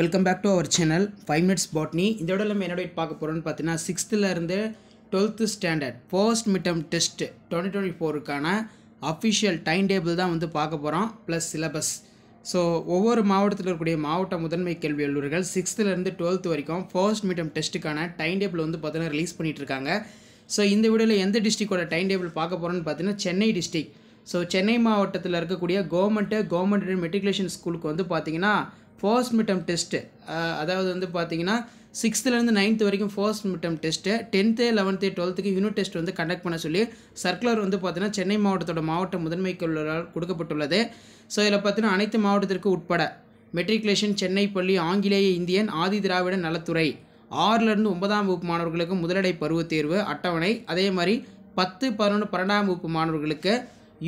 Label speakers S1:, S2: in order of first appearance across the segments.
S1: welcome back to our channel five minutes botany இந்த விட நம்ம டேட் பார்க்க போகிறோம்னு பார்த்தீங்கன்னா சிக்ஸ்த்துலேருந்து twelfth standard first midterm test twenty twenty ஃபோருக்கான அஃபிஷியல் டைம் டேபிள் தான் வந்து பார்க்க போகிறோம் ப்ளஸ் சிலபஸ் ஸோ ஒவ்வொரு மாவட்டத்தில் இருக்கக்கூடிய மாவட்ட முதன்மை கல்வி அல்லூர்கள் சிக்ஸ்த்துலேருந்து டுவெல்த் வரைக்கும் ஃபர்ஸ்ட் மிட்டம் டெஸ்ட்டுக்கான டைம் டேபிள் வந்து பார்த்தீங்கன்னா ரிலீஸ் இருக்காங்க ஸோ இந்த வீடியோவில் எந்த டிஸ்ட்ரிக்டோட டைம் டேபிள் பார்க்க போகிறோன்னு பார்த்தீங்கன்னா சென்னை டிஸ்ட்ரிக் ஸோ சென்னை மாவட்டத்தில் இருக்கக்கூடிய கவர்மெண்ட்டு கவர்மெண்ட் மெட்ரிகுலேஷன் ஸ்கூலுக்கு வந்து பார்த்திங்கன்னா ஃபர்ஸ்ட் மிட்டம் டெஸ்ட்டு அதாவது வந்து பார்த்தீங்கன்னா சிக்ஸ்த்துலேருந்து நைன்த் வரைக்கும் first midterm test tenth eleventh டுவெல்த்துக்கு யூனிட் டெஸ்ட் வந்து கண்டக்ட் பண்ண சொல்லி சர்க்குலர் வந்து பார்த்தீங்கன்னா சென்னை மாவட்டத்தோட மாவட்ட முதன்மை கல்லூரால் கொடுக்கப்பட்டுள்ளது ஸோ இதில் பார்த்தீங்கன்னா அனைத்து மாவட்டத்திற்கு உட்பட மெட்ரிகுலேஷன் சென்னை பள்ளி ஆங்கிலேய இந்தியன் ஆதி திராவிட நலத்துறை ஆறுலேருந்து ஒன்பதாம் வகுப்பு மாணவர்களுக்கு முதலடை பருவத் தேர்வு அட்டவணை அதே மாதிரி பத்து பதினொன்று பன்னெண்டாம் வகுப்பு மாணவர்களுக்கு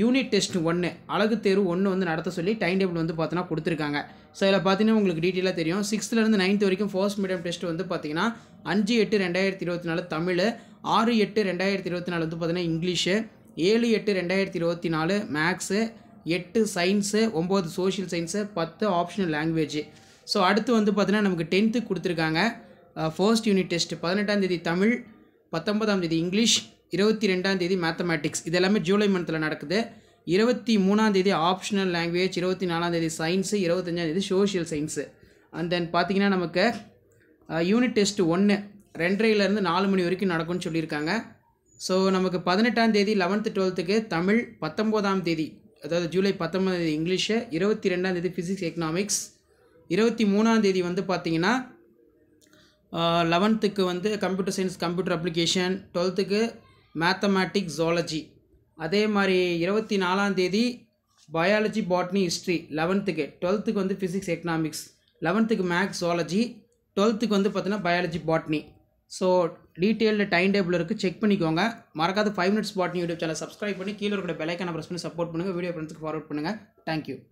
S1: யூனிட் டெஸ்ட் ஒன்று அழகு தேர்வு ஒன்று வந்து நடத்த சொல்லி டைம் டேபிள் வந்து பார்த்தினா கொடுத்துருக்காங்க ஸோ இதில் பார்த்தீங்கன்னா உங்களுக்கு டீட்டெயிலாக தெரியும் சிக்ஸ்த்துலேருந்து நைன்த் வரைக்கும் ஃபர்ஸ்ட் மீடியம் டெஸ்ட் வந்து பார்த்தீங்கன்னா அஞ்சு எட்டு ரெண்டாயிரத்தி இருபத்தி நாலு தமிழ் ஆறு எட்டு ரெண்டாயிரத்தி இருபத்தி நாலு வந்து பார்த்தீங்கன்னா இங்கிலீஷு ஏழு எட்டு ரெண்டாயிரத்தி இருபத்தி நாலு மேக்ஸு எட்டு சயின்ஸு ஒம்பது சோஷியல் சயின்ஸு பத்து ஆப்ஷனல் லாங்குவேஜ் ஸோ அடுத்து வந்து பார்த்தீங்கன்னா நமக்கு டென்த்து கொடுத்துருக்காங்க ஃபர்ஸ்ட் uh, யூனிட் டெஸ்ட் பதினெட்டாம் தேதி தமிழ் பத்தொன்பதாம் தேதி இங்கிலீஷ் இருபத்தி ரெண்டாம் தேதி மேத்தமேட்டிக்ஸ் இது எல்லாமே ஜூலை மந்தில் நடக்குது இருபத்தி மூணாம் தேதி ஆப்ஷனல் லாங்குவேஜ் இருபத்தி நாலாம் தேதி சயின்ஸு இருபத்தஞ்சாம் தேதி சோஷியல் சயின்ஸு அண்ட் தென் பார்த்திங்கன்னா நமக்கு யூனிட் uh, டெஸ்ட் ஒன்று ரெண்டரையிலேருந்து நாலு மணி வரைக்கும் நடக்கும்னு சொல்லியிருக்காங்க ஸோ நமக்கு பதினெட்டாம் தேதி லெவன்த்து டுவெல்த்துக்கு தமிழ் பத்தொம்போதாம் தேதி அதாவது ஜூலை பத்தொம்போதாம் தேதி இங்கிலீஷு இருபத்தி ரெண்டாம் தேதி ஃபிசிக்ஸ் எக்கனாமிக்ஸ் இருபத்தி மூணாம் தேதி வந்து பார்த்திங்கன்னா லெவன்த்துக்கு uh, வந்து கம்ப்யூட்டர் சயின்ஸ் கம்ப்யூட்டர் அப்ளிகேஷன் டுவெல்த்துக்கு மேத்தமேட்டிக் ஜாலஜி அதே மாதிரி இருபத்தி நாலாம் தேதி பயாலஜி பாட்னி ஹிஸ்ட்ரி லெவன்த்துக்கு டுவெல்த்துக்கு வந்து ஃபிசிக்ஸ் எக்கனாமிக்ஸ் லெவன்த்துக்கு மேக்ஸ் ஜோலஜி டுவெல்த்துக்கு வந்து பார்த்தீங்கன்னா biology botany so detailed time table இருக்குது செக் பண்ணிக்கோங்க மறக்காத five minutes botany YouTube channel subscribe பண்ணி கீழே இருக்கிற பெலைக்கான ப்ரெஸ் பண்ணி சப்போர்ட் பண்ணுங்கள் வீடியோ ஃப்ரெண்ட்ஸுக்கு ஃபார்வர்ட் பண்ணுங்கள் தேங்க்யூ